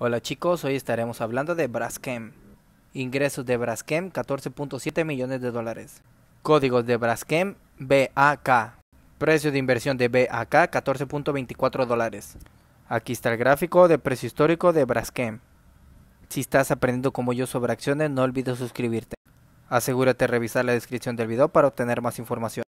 Hola chicos, hoy estaremos hablando de Braskem. Ingresos de Braskem 14.7 millones de dólares. Códigos de Braskem BAK. Precio de inversión de BAK 14.24 dólares. Aquí está el gráfico de precio histórico de Braskem. Si estás aprendiendo como yo sobre acciones, no olvides suscribirte. Asegúrate de revisar la descripción del video para obtener más información.